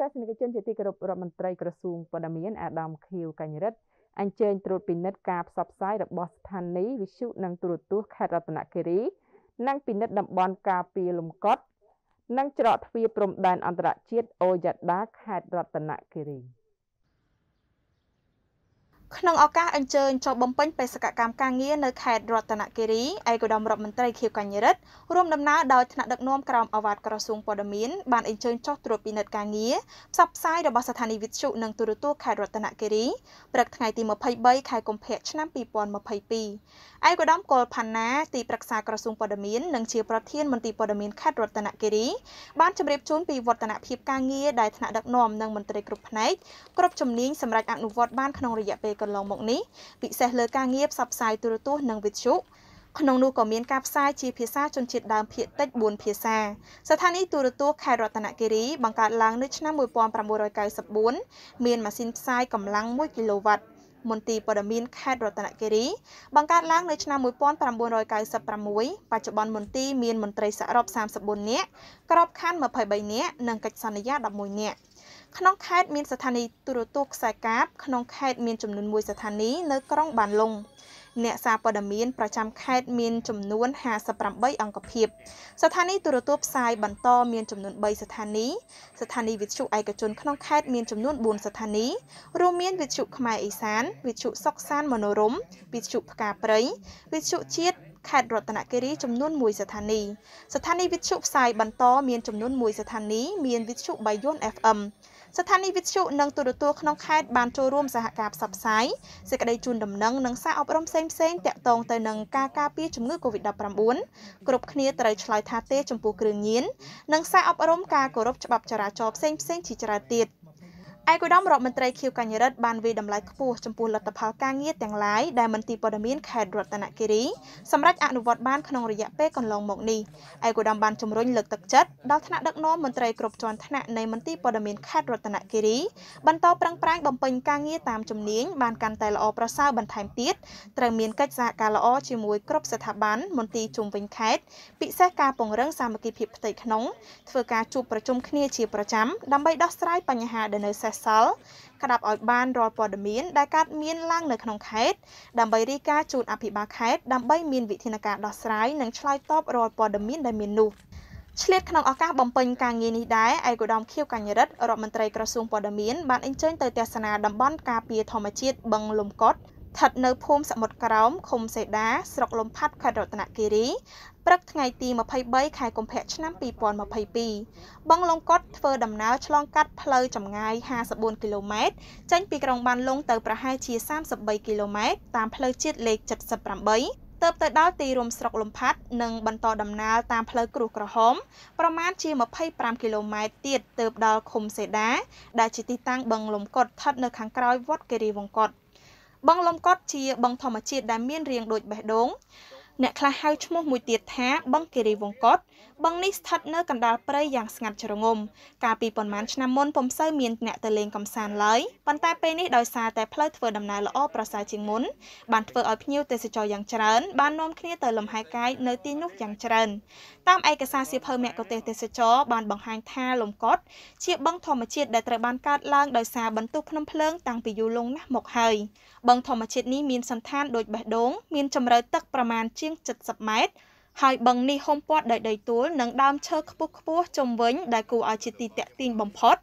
សាសនិកជនជាទីគោរពរដ្ឋមន្ត្រីក្រសួងព័ត៌មានអាដាមខៀវកញ្ញរិទ្ធអញ្ជើញត្រួតពិនិត្យការផ្សព្វផ្សាយរបស់ស្ថានីយ៍វិទ្យុនិងទូរទស្សន៍ខេត្តរតនគិរីនិងពិនិត្យតំបន់ការពារលំកត់និងច្រកទ្វារព្រំដែនអន្តរជាតិអូយ៉ាដាខេត្តរតនគិរី។ក្នុងឱកាសអញ្ជើញចូលបំពេញបេសកកម្មការងារនៅខេត្តរតនគិរីឯកឧត្តមរដ្ឋមន្ត្រីខៀវកញ្ញរិទ្ធរួមដំណើរដោយថ្នាក់ដឹកនាំក្រមអាវ៉ាត់ក្រសួងព័ត៌មានបានអញ្ជើញចុះត្រួតពិនិត្យការងារផ្សព្វផ្សាយរបស់ស្ថានីយវិទ្យុនិងទូរទស្សន៍ខេត្តរតនគិរីព្រឹកថ្ងៃទី23ខែកុម្ភៈឆ្នាំ2022ឯកឧត្តមកុលផាណាទីប្រឹក្សាក្រសួងព័ត៌មាននិងជាប្រធានមន្ត្រីព័ត៌មានខេត្តរតនគិរីបានជម្រាបជូនពីវឌ្ឍនភាពការងារដែលថ្នាក់ដឹកនាំនិងមន្ត្រីគ្រប់ផ្នែកគ្រប់ជំនាញសម្រាប់អនុវត្តបានក្នុងរយៈពេលកន្លងមកនេះពិសេសលើការងារផ្សព្វផ្សាយទូរទស្សន៍និងវិទ្យុក្នុងនោះក៏មានការផ្សាយជាភាសាជនជាតិដើមភាគតិច4ភាសាស្ថានីយ៍ទូរទស្សន៍ខេត្តរតនគិរីបង្កើតឡើងនៅឆ្នាំ1994មានម៉ាស៊ីនផ្សាយកម្លាំង1គីឡូវ៉ាត់មន្ទីរព័ត៌មានខេត្តរតនគិរីបង្កើតឡើងនៅឆ្នាំ1996បច្ចុប្បន្នមន្ទីរមានមន្ត្រីសរុប34នាក់ក្របខ័ណ្ឌ23នាក់និងកិច្ចសន្យា11នាក់ក្នុងខេត្តមានស្ថានីយ៍ទូរទស្សន៍ខ្សែកាបក្នុងខេត្តមានចំនួន1ស្ថានីយ៍នៅក្រុងបានលុងអ្នកសារព័ត៌មានប្រចាំខេត្តមានចំនួន58អង្គភាពស្ថានីយ៍ទូរទស្សន៍ផ្សាយបន្តមានចំនួន3ស្ថានីយ៍ស្ថានីយ៍វិទ្យុឯកជនក្នុងខេត្តមានចំនួន4ស្ថានីយ៍រួមមានវិទ្យុខ្មែរអេសានវិទ្យុសុកសានមនោរមវិទ្យុផ្កាព្រៃវិទ្យុជាតិខេត្តរតនគិរីចំនួន1ស្ថានីយ៍ស្ថានីយ៍វិទ្យុផ្សាយបន្តមានចំនួន1ស្ថានីយ៍មានវិទ្យុបាយ័ន FM ស្ថានីយ៍វិទ្យុនិងទូរទស្សន៍ក្នុងខេត្តបានចូលរួមសហការផ្សព្វផ្សាយសេចក្តីជូនដំណឹងនិងសារអប់រំផ្សេងផ្សេងតាក់ទងទៅនឹងការការពារជំងឺ Covid-19 គ្រប់គ្នាត្រូវឆ្លើយថាទេចំពោះគ្រឿងញៀននិងសារអប់រំការគោរពច្បាប់ចរាចរណ៍ផ្សេងផ្សេងជាច្រើនទៀត។ឯកឧត្តមរដ្ឋមន្ត្រីខៀវកញ្ញរិទ្ធបានវិតម្លៃខ្ពស់ចំពោះលទ្ធផលការងារទាំងឡាយដែលមន្ត្រីព័ត៌មានខេត្តរតនគិរីសម្រាប់អនុវត្តបានក្នុងរយៈពេលកន្លងមកនេះឯកឧត្តមបានជំរុញលើកទឹកចិត្តដល់ថ្នាក់ដឹកនាំមន្ត្រីគ្រប់ជាន់ថ្នាក់នៃមន្ត្រីព័ត៌មានខេត្តរតនគិរីបន្តប្រឹងប្រែងបំពេញការងារតាមជំនាញបានកាន់តែល្អប្រសើរបន្ថែមទៀតត្រូវមានកិច្ចសហការល្អជាមួយគ្រប់ស្ថាប័នមន្ត្រីជុំវិញខេត្តពិសេសការពង្រឹងសាមគ្គីភាពផ្ទៃក្នុងធ្វើការជួបប្រជុំគ្នាជាប្រចាំដើម្បីដោះស្រាយបញ្ហាដែលនៅសេសសេសសល់ក្តាប់ឲ្យបានរាល់ព័ត៌មានដែលកើតមានឡើងនៅក្នុងខេត្តដើម្បីរាយការណ៍ជូនអភិបាលខេត្តដើម្បីមានវិធានការដោះស្រាយនិងឆ្លើយតបរាល់ព័ត៌មានដែលមាននោះឆ្លៀតក្នុងឱកាសបំពេញការងារនេះដែរឯកឧត្តមខៀវកញ្ញរិទ្ធរដ្ឋមន្ត្រីក្រសួងព័ត៌មានបានអញ្ជើញទៅទស្សនាតំបន់ការពារធម្មជាតិបឹងលំកត់ស្ថិតនៅ ភូមិសមុទ្រក្រោមឃុំសេដាស្រុកលំផាត់ខេត្តរតនគិរីព្រឹកថ្ងៃទី23ខែកុម្ភៈឆ្នាំ2022បងឡុងកុតធ្វើដំណើរឆ្លងកាត់ផ្លូវចម្ងាយ54គីឡូម៉ែត្រចេញពីក្រុងបានលុងទៅប្រហែលជា33គីឡូម៉ែត្រតាមផ្លូវជាតិលេខ78ទៅទៅដល់ទីរួមស្រុកលំផាត់និងបន្តដំណើរតាមផ្លូវគ្រួសក្រហម ប្រមាណជា25គីឡូម៉ែត្រទៀតទៅដល់ឃុំសេដាដែលជាទីតាំងបឹងលំកុតស្ថិតនៅខាងក្រោយវត្តគិរីវង្គតបឹងលំកុតជាបឹងធម្មជាតិដែលមានរាងដូចបេះដូងអ្នកខ្លះហៅឈ្មោះមួយទៀតថាបឹងគិរីវង្កត់បឹងនេះស្ថិតនៅកណ្ដាលព្រៃយ៉ាងស្ងាត់ជ្រងំកាលពីប៉ុន្មានឆ្នាំមុនពុំសូវមានអ្នកទៅលេងកម្សាន្តឡើយប៉ុន្តែពេលនេះដោយសារតែផ្លូវធ្វើដំណើរល្អប្រសើរជាងមុនបានធ្វើឲ្យភ្ញៀវទេសចរយ៉ាងច្រើនបាននាំគ្នាទៅលំហែកាយនៅទីនោះយ៉ាងច្រើនតាមឯកសារសៀវភៅមគ្គុទ្ទេសក៍ទេសចរ បានបង្ហាញថាលំកត់ជាបឹងធម្មជាតិដែលត្រូវបានកើតឡើងដោយសារបន្ទុះភ្នំភ្លើងតាំងពីយូរលង់ណាស់មកហើយបឹងធម្មជាតិនេះមានសន្តានដូចបេះដូង មានជម្រៅទឹកប្រមាណជាងង70ម៉ែត្រហើយបឹងនេះហុំព័ទ្ធដោយដីទួលនិងដើមឈើខ្ពស់ខ្ពស់ជុំវិញ ដែលគួរឲ្យជាទីតាក់ទាញបំផុត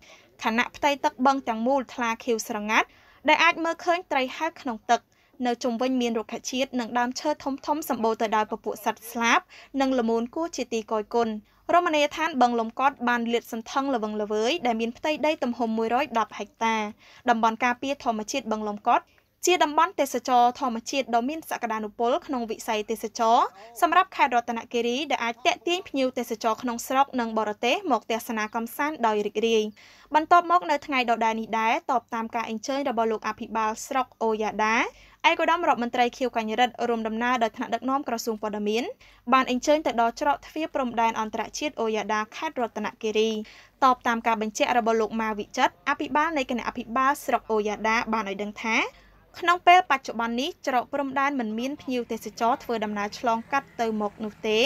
ខណៈផ្ទៃទឹកបឹងទាំងមូលថ្លាខៀវស្រងាត់ដែលអាចមើលឃើញត្រីហៅក្នុងទឹកនៅជុំវិញមានរុក្ខជាតិនិងដើមឈើធំធំសម្បូរទៅដោយពពួកសត្វស្លាប និងលមូនគួរជាទីកយគុណរមណីយដ្ឋានបឹងលំកត់បានលាតសន្ធឹងល្វឹងល្វើយដែលមានផ្ទៃដីទំហំ110ហិកតាតំបន់ការពារធម្មជាតិបឹងលំកត់ជាតំបន់ទេសចរធម្មជាតិដ៏មាន សក្តានុពលក្នុងវិស័យទេសចរសម្រាប់ខេត្តរតនគិរីដែលអាចទាក់ទាញភ្ញៀវទេសចរក្នុងស្រុកនិងបរទេសមកទស្សនាកម្សាន្តដោយរីករាយបន្ទាប់មកនៅថ្ងៃដដែលនេះដែរតបតាមការអញ្ជើញរបស់លោកអភិបាលស្រុកអូយ៉ាដាឯកឧត្តមរដ្ឋមន្ត្រីខៀវកញ្ញរិទ្ធរួមដំណើរដោយថ្នាក់ដឹកនាំក្រសួងព័ត៌មានបានអញ្ជើញទៅដល់ច្រកទ្វារព្រំដែនអន្តរជាតិអូយ៉ាដាខេត្តរតនគិរីតបតាមការបញ្ជាក់របស់លោកម៉ាវិចិត្រអភិបាលនៃគណៈអភិបាលស្រុកអូយ៉ាដាបានឲ្យដឹងថាក្នុងពេលបច្ចុប្បន្ននេះច្រកព្រំដែនមិនមានភ្ញៀវទេសចរធ្វើដំណើរឆ្លងកាត់ទៅមកនោះទេ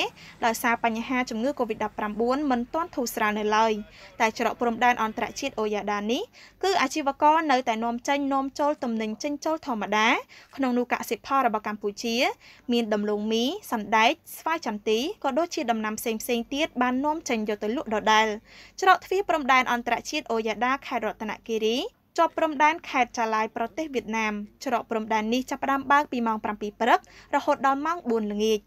ដោយសារបញ្ហាជំងឺ Covid-19 មិនទាន់ធូរស្រាលនៅឡើយតែច្រកព្រំដែនអន្តរជាតិអូយ៉ាដានេះគឺអាជីវករនៅតែនាំចេញនាំចូលទំនិញចិញ្ចចូលធម្មតាក្នុងនោះកសិផលរបស់កម្ពុជា មានដំឡូងមីសណ្ដែកស្វាយចន្ទីក៏ដូចជាដំណាំផ្សេងផ្សេងទៀតបាននាំចេញយកទៅលក់ដដែលច្រកទ្វារព្រំដែនអន្តរជាតិអូយ៉ាដាខេត្តរតនគិរីជាប់ព្រំដែនខេត្តចាឡាយប្រទេសវៀតណាមច្រកព្រំដែននេះចាប់ផ្ដើមបើកពីម៉ោង7ព្រឹករហូតដល់ម៉ោង4ល្ងាច